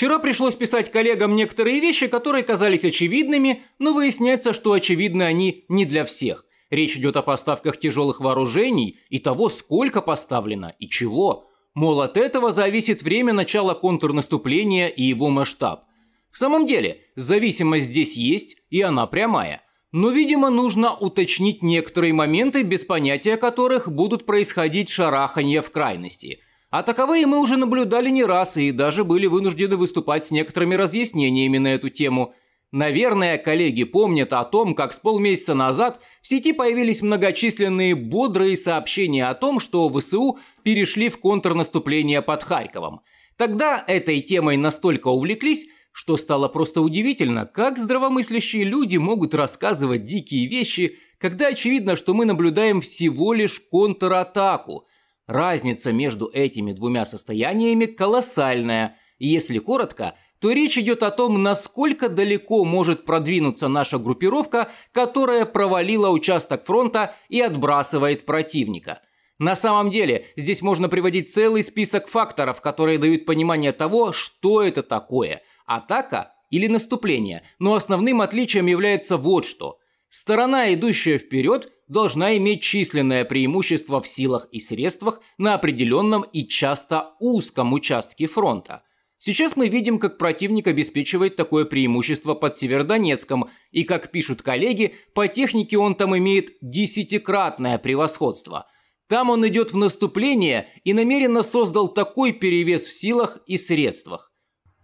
Вчера пришлось писать коллегам некоторые вещи, которые казались очевидными, но выясняется, что очевидны они не для всех. Речь идет о поставках тяжелых вооружений и того, сколько поставлено и чего. Мол, от этого зависит время начала контрнаступления и его масштаб. В самом деле, зависимость здесь есть, и она прямая. Но, видимо, нужно уточнить некоторые моменты, без понятия которых будут происходить шараханье в крайности – а таковые мы уже наблюдали не раз и даже были вынуждены выступать с некоторыми разъяснениями на эту тему. Наверное, коллеги помнят о том, как с полмесяца назад в сети появились многочисленные бодрые сообщения о том, что ВСУ перешли в контрнаступление под Харьковом. Тогда этой темой настолько увлеклись, что стало просто удивительно, как здравомыслящие люди могут рассказывать дикие вещи, когда очевидно, что мы наблюдаем всего лишь контратаку – Разница между этими двумя состояниями колоссальная, и если коротко, то речь идет о том, насколько далеко может продвинуться наша группировка, которая провалила участок фронта и отбрасывает противника – на самом деле, здесь можно приводить целый список факторов, которые дают понимание того, что это такое – атака или наступление. Но основным отличием является вот что. Сторона, идущая вперед, должна иметь численное преимущество в силах и средствах на определенном и часто узком участке фронта. Сейчас мы видим, как противник обеспечивает такое преимущество под Севердонецком, и, как пишут коллеги, по технике он там имеет десятикратное превосходство. Там он идет в наступление и намеренно создал такой перевес в силах и средствах.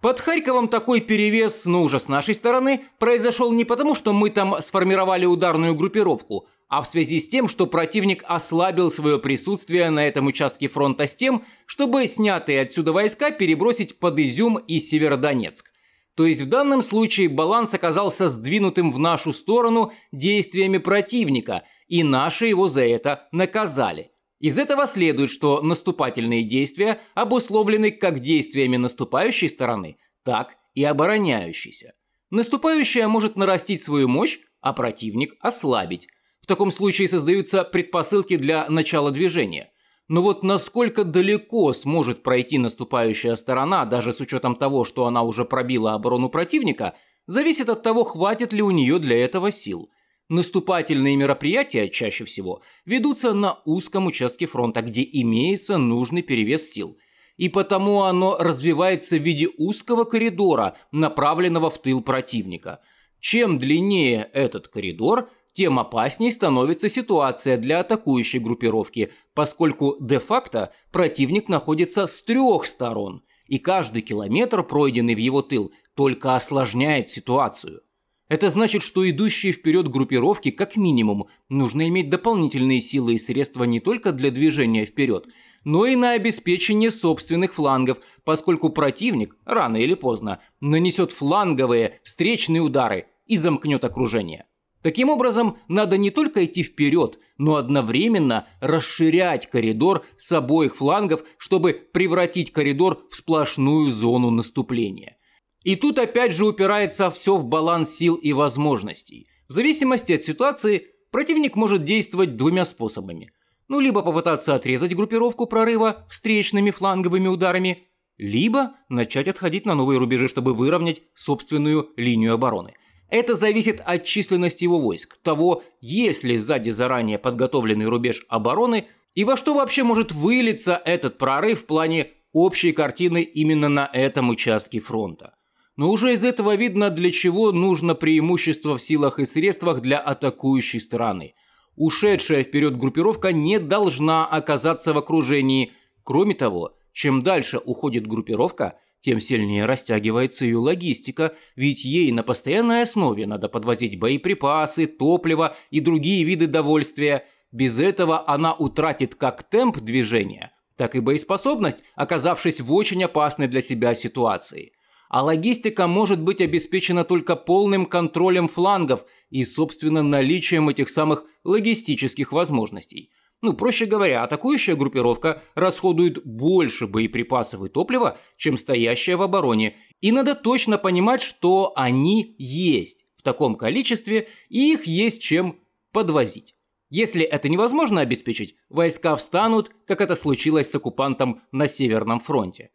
Под Харьковом такой перевес, ну уже с нашей стороны, произошел не потому, что мы там сформировали ударную группировку, а в связи с тем, что противник ослабил свое присутствие на этом участке фронта с тем, чтобы снятые отсюда войска перебросить под Изюм и Северодонецк. То есть в данном случае баланс оказался сдвинутым в нашу сторону действиями противника, и наши его за это наказали. Из этого следует, что наступательные действия обусловлены как действиями наступающей стороны, так и обороняющейся. Наступающая может нарастить свою мощь, а противник ослабить. В таком случае создаются предпосылки для начала движения. Но вот насколько далеко сможет пройти наступающая сторона, даже с учетом того, что она уже пробила оборону противника, зависит от того, хватит ли у нее для этого сил. Наступательные мероприятия, чаще всего, ведутся на узком участке фронта, где имеется нужный перевес сил. И потому оно развивается в виде узкого коридора, направленного в тыл противника. Чем длиннее этот коридор, тем опасней становится ситуация для атакующей группировки, поскольку де-факто противник находится с трех сторон, и каждый километр, пройденный в его тыл, только осложняет ситуацию. Это значит, что идущие вперед группировки, как минимум, нужно иметь дополнительные силы и средства не только для движения вперед, но и на обеспечение собственных флангов, поскольку противник, рано или поздно, нанесет фланговые встречные удары и замкнет окружение. Таким образом, надо не только идти вперед, но одновременно расширять коридор с обоих флангов, чтобы превратить коридор в сплошную зону наступления. И тут опять же упирается все в баланс сил и возможностей. В зависимости от ситуации, противник может действовать двумя способами. Ну, либо попытаться отрезать группировку прорыва встречными фланговыми ударами, либо начать отходить на новые рубежи, чтобы выровнять собственную линию обороны – это зависит от численности его войск, того, есть ли сзади заранее подготовленный рубеж обороны и во что вообще может вылиться этот прорыв в плане общей картины именно на этом участке фронта. Но уже из этого видно, для чего нужно преимущество в силах и средствах для атакующей стороны. Ушедшая вперед группировка не должна оказаться в окружении. Кроме того, чем дальше уходит группировка – тем сильнее растягивается ее логистика, ведь ей на постоянной основе надо подвозить боеприпасы, топливо и другие виды довольствия. Без этого она утратит как темп движения, так и боеспособность, оказавшись в очень опасной для себя ситуации. А логистика может быть обеспечена только полным контролем флангов и, собственно, наличием этих самых логистических возможностей – ну, проще говоря, атакующая группировка расходует больше боеприпасов и топлива, чем стоящая в обороне. И надо точно понимать, что они есть в таком количестве, и их есть чем подвозить. Если это невозможно обеспечить, войска встанут, как это случилось с оккупантом на Северном фронте.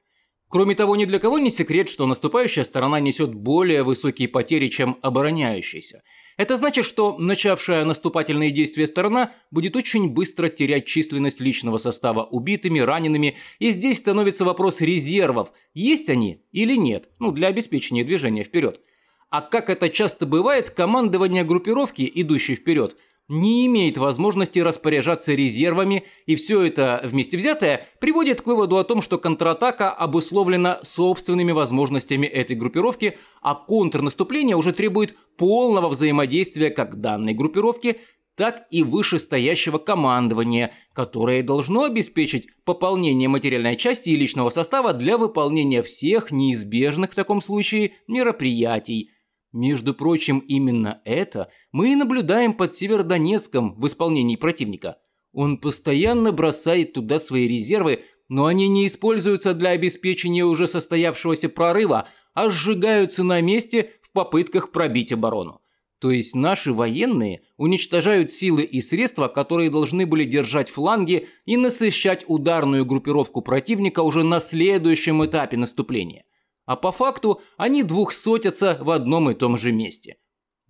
Кроме того, ни для кого не секрет, что наступающая сторона несет более высокие потери, чем обороняющаяся. Это значит, что начавшая наступательные действия сторона будет очень быстро терять численность личного состава убитыми, ранеными, и здесь становится вопрос резервов, есть они или нет, ну, для обеспечения движения вперед. А как это часто бывает, командование группировки, идущей вперед, не имеет возможности распоряжаться резервами, и все это вместе взятое приводит к выводу о том, что контратака обусловлена собственными возможностями этой группировки, а контрнаступление уже требует полного взаимодействия как данной группировки, так и вышестоящего командования, которое должно обеспечить пополнение материальной части и личного состава для выполнения всех неизбежных в таком случае мероприятий – между прочим, именно это мы и наблюдаем под Северодонецком в исполнении противника. Он постоянно бросает туда свои резервы, но они не используются для обеспечения уже состоявшегося прорыва, а сжигаются на месте в попытках пробить оборону. То есть наши военные уничтожают силы и средства, которые должны были держать фланги и насыщать ударную группировку противника уже на следующем этапе наступления а по факту они двухсотятся в одном и том же месте.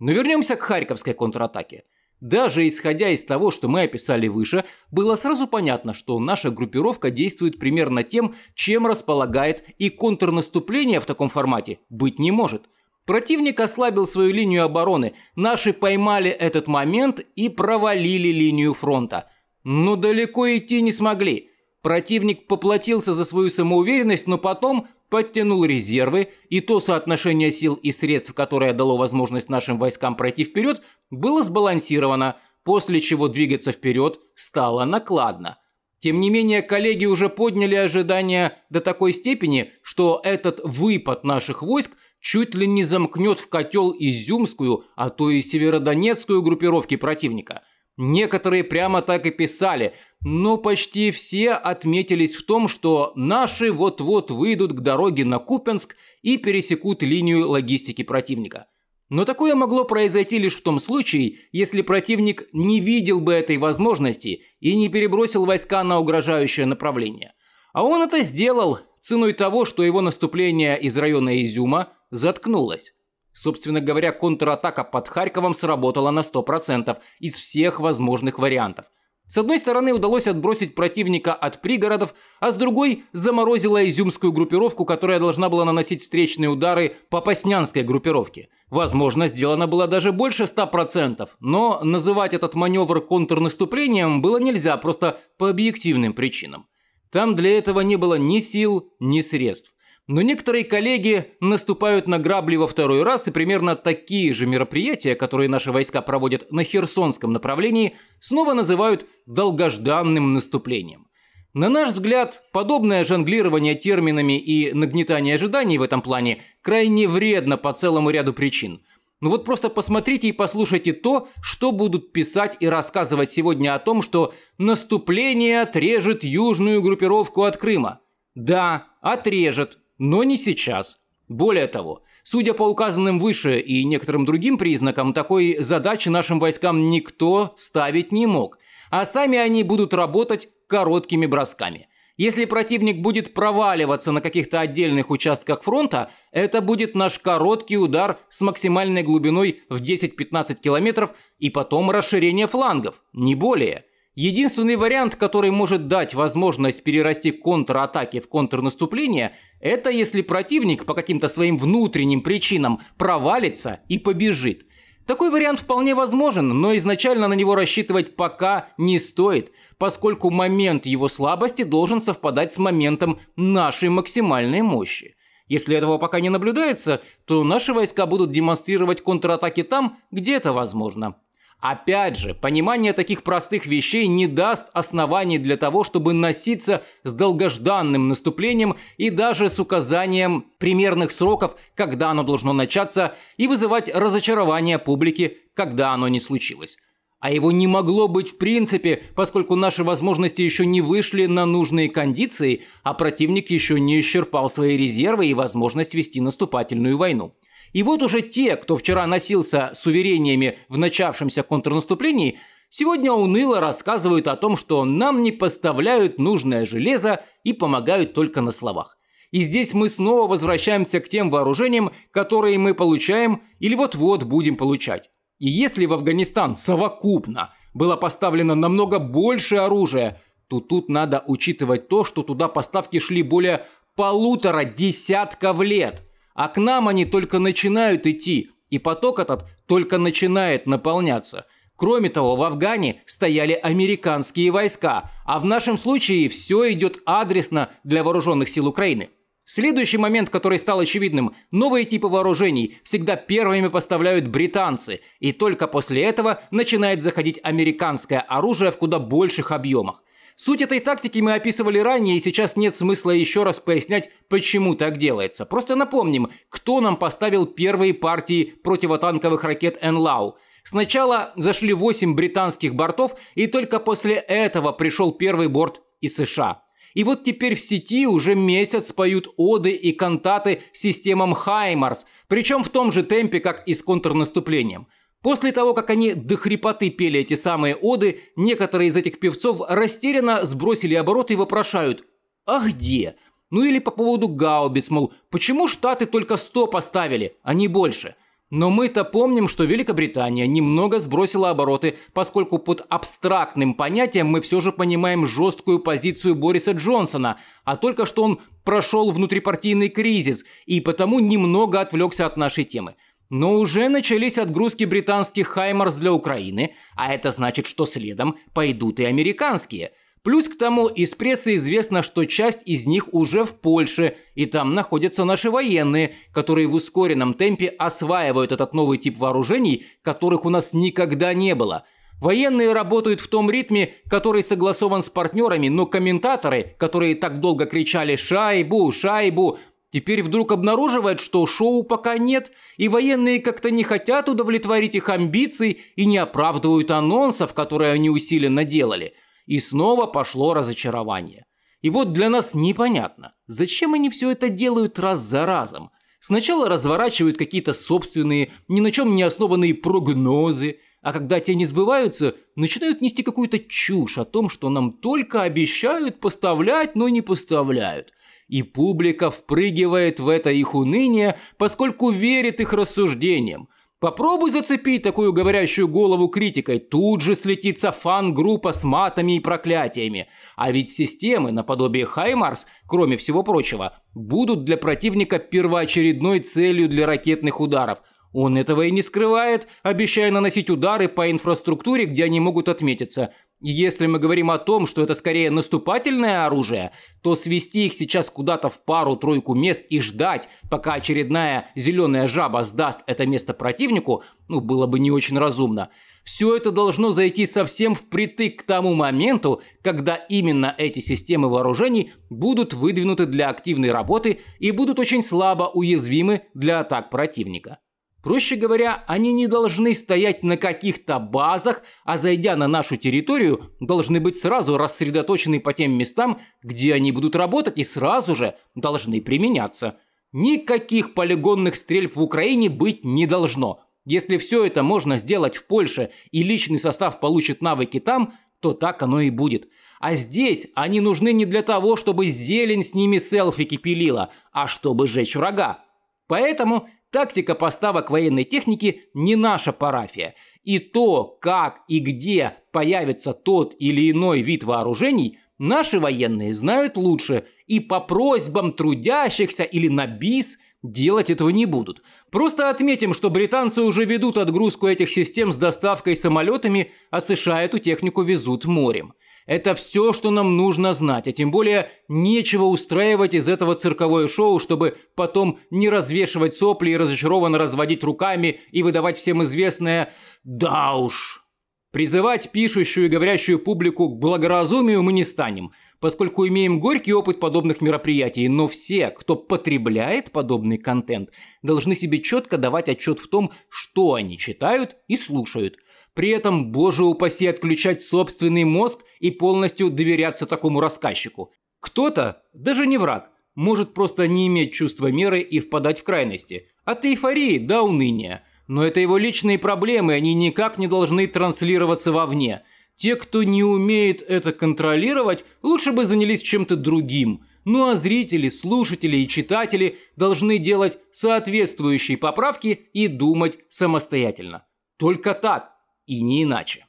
Но вернемся к харьковской контратаке. Даже исходя из того, что мы описали выше, было сразу понятно, что наша группировка действует примерно тем, чем располагает, и контрнаступление в таком формате быть не может. Противник ослабил свою линию обороны, наши поймали этот момент и провалили линию фронта. Но далеко идти не смогли. Противник поплатился за свою самоуверенность, но потом подтянул резервы, и то соотношение сил и средств, которое дало возможность нашим войскам пройти вперед, было сбалансировано, после чего двигаться вперед стало накладно. Тем не менее, коллеги уже подняли ожидания до такой степени, что этот выпад наших войск чуть ли не замкнет в котел изюмскую, а то и северодонецкую группировки противника – Некоторые прямо так и писали, но почти все отметились в том, что наши вот-вот выйдут к дороге на Купенск и пересекут линию логистики противника. Но такое могло произойти лишь в том случае, если противник не видел бы этой возможности и не перебросил войска на угрожающее направление. А он это сделал, ценой того, что его наступление из района Изюма заткнулось. Собственно говоря, контратака под Харьковом сработала на 100% из всех возможных вариантов. С одной стороны, удалось отбросить противника от пригородов, а с другой – заморозила изюмскую группировку, которая должна была наносить встречные удары по Паснянской группировке. Возможно, сделано было даже больше 100%, но называть этот маневр контрнаступлением было нельзя просто по объективным причинам. Там для этого не было ни сил, ни средств. Но некоторые коллеги наступают на грабли во второй раз, и примерно такие же мероприятия, которые наши войска проводят на Херсонском направлении, снова называют долгожданным наступлением. На наш взгляд, подобное жонглирование терминами и нагнетание ожиданий в этом плане крайне вредно по целому ряду причин. Ну вот просто посмотрите и послушайте то, что будут писать и рассказывать сегодня о том, что наступление отрежет южную группировку от Крыма. Да, отрежет, но не сейчас. Более того, судя по указанным выше и некоторым другим признакам, такой задачи нашим войскам никто ставить не мог, а сами они будут работать короткими бросками. Если противник будет проваливаться на каких-то отдельных участках фронта, это будет наш короткий удар с максимальной глубиной в 10-15 километров и потом расширение флангов, не более – Единственный вариант, который может дать возможность перерасти контратаки в контрнаступление, это если противник по каким-то своим внутренним причинам провалится и побежит. Такой вариант вполне возможен, но изначально на него рассчитывать пока не стоит, поскольку момент его слабости должен совпадать с моментом нашей максимальной мощи. Если этого пока не наблюдается, то наши войска будут демонстрировать контратаки там, где это возможно. Опять же, понимание таких простых вещей не даст оснований для того, чтобы носиться с долгожданным наступлением и даже с указанием примерных сроков, когда оно должно начаться, и вызывать разочарование публики, когда оно не случилось. А его не могло быть в принципе, поскольку наши возможности еще не вышли на нужные кондиции, а противник еще не исчерпал свои резервы и возможность вести наступательную войну. И вот уже те, кто вчера носился с уверениями в начавшемся контрнаступлении, сегодня уныло рассказывают о том, что нам не поставляют нужное железо и помогают только на словах. И здесь мы снова возвращаемся к тем вооружениям, которые мы получаем или вот-вот будем получать. И если в Афганистан совокупно было поставлено намного больше оружия, то тут надо учитывать то, что туда поставки шли более полутора десятков лет – а к нам они только начинают идти, и поток этот только начинает наполняться. Кроме того, в Афгане стояли американские войска, а в нашем случае все идет адресно для вооруженных сил Украины. Следующий момент, который стал очевидным, новые типы вооружений всегда первыми поставляют британцы, и только после этого начинает заходить американское оружие в куда больших объемах. Суть этой тактики мы описывали ранее, и сейчас нет смысла еще раз пояснять, почему так делается. Просто напомним, кто нам поставил первые партии противотанковых ракет «Энлау». Сначала зашли 8 британских бортов, и только после этого пришел первый борт из США. И вот теперь в сети уже месяц поют оды и кантаты системам «Хаймарс», причем в том же темпе, как и с контрнаступлением – После того, как они до хрипоты пели эти самые оды, некоторые из этих певцов растерянно сбросили обороты и вопрошают «А где?». Ну или по поводу гаубиц, мол, почему Штаты только 100 поставили, а не больше? Но мы-то помним, что Великобритания немного сбросила обороты, поскольку под абстрактным понятием мы все же понимаем жесткую позицию Бориса Джонсона, а только что он прошел внутрипартийный кризис и потому немного отвлекся от нашей темы. Но уже начались отгрузки британских «Хаймарс» для Украины, а это значит, что следом пойдут и американские. Плюс к тому, из прессы известно, что часть из них уже в Польше, и там находятся наши военные, которые в ускоренном темпе осваивают этот новый тип вооружений, которых у нас никогда не было – Военные работают в том ритме, который согласован с партнерами, но комментаторы, которые так долго кричали «Шайбу! Шайбу!», Теперь вдруг обнаруживает, что шоу пока нет, и военные как-то не хотят удовлетворить их амбиций и не оправдывают анонсов, которые они усиленно делали. И снова пошло разочарование. И вот для нас непонятно, зачем они все это делают раз за разом. Сначала разворачивают какие-то собственные, ни на чем не основанные прогнозы, а когда те не сбываются, начинают нести какую-то чушь о том, что нам только обещают поставлять, но не поставляют – и публика впрыгивает в это их уныние, поскольку верит их рассуждениям. Попробуй зацепить такую говорящую голову критикой, тут же слетится фан-группа с матами и проклятиями. А ведь системы, наподобие Хаймарс, кроме всего прочего, будут для противника первоочередной целью для ракетных ударов. Он этого и не скрывает, обещая наносить удары по инфраструктуре, где они могут отметиться – если мы говорим о том, что это скорее наступательное оружие, то свести их сейчас куда-то в пару-тройку мест и ждать, пока очередная зеленая жаба сдаст это место противнику, ну, было бы не очень разумно. Все это должно зайти совсем впритык к тому моменту, когда именно эти системы вооружений будут выдвинуты для активной работы и будут очень слабо уязвимы для атак противника. Проще говоря, они не должны стоять на каких-то базах, а зайдя на нашу территорию, должны быть сразу рассредоточены по тем местам, где они будут работать и сразу же должны применяться. Никаких полигонных стрельб в Украине быть не должно. Если все это можно сделать в Польше и личный состав получит навыки там, то так оно и будет. А здесь они нужны не для того, чтобы зелень с ними селфики пилила, а чтобы жечь врага. Поэтому Тактика поставок военной техники не наша парафия. И то, как и где появится тот или иной вид вооружений, наши военные знают лучше. И по просьбам трудящихся или на бис делать этого не будут. Просто отметим, что британцы уже ведут отгрузку этих систем с доставкой самолетами, а США эту технику везут морем. Это все, что нам нужно знать, а тем более нечего устраивать из этого цирковое шоу, чтобы потом не развешивать сопли и разочарованно разводить руками и выдавать всем известное «да уж». Призывать пишущую и говорящую публику к благоразумию мы не станем, поскольку имеем горький опыт подобных мероприятий, но все, кто потребляет подобный контент, должны себе четко давать отчет в том, что они читают и слушают – при этом, боже упаси, отключать собственный мозг и полностью доверяться такому рассказчику. Кто-то, даже не враг, может просто не иметь чувства меры и впадать в крайности. От эйфории до уныния. Но это его личные проблемы, они никак не должны транслироваться вовне. Те, кто не умеет это контролировать, лучше бы занялись чем-то другим. Ну а зрители, слушатели и читатели должны делать соответствующие поправки и думать самостоятельно. Только так и не иначе.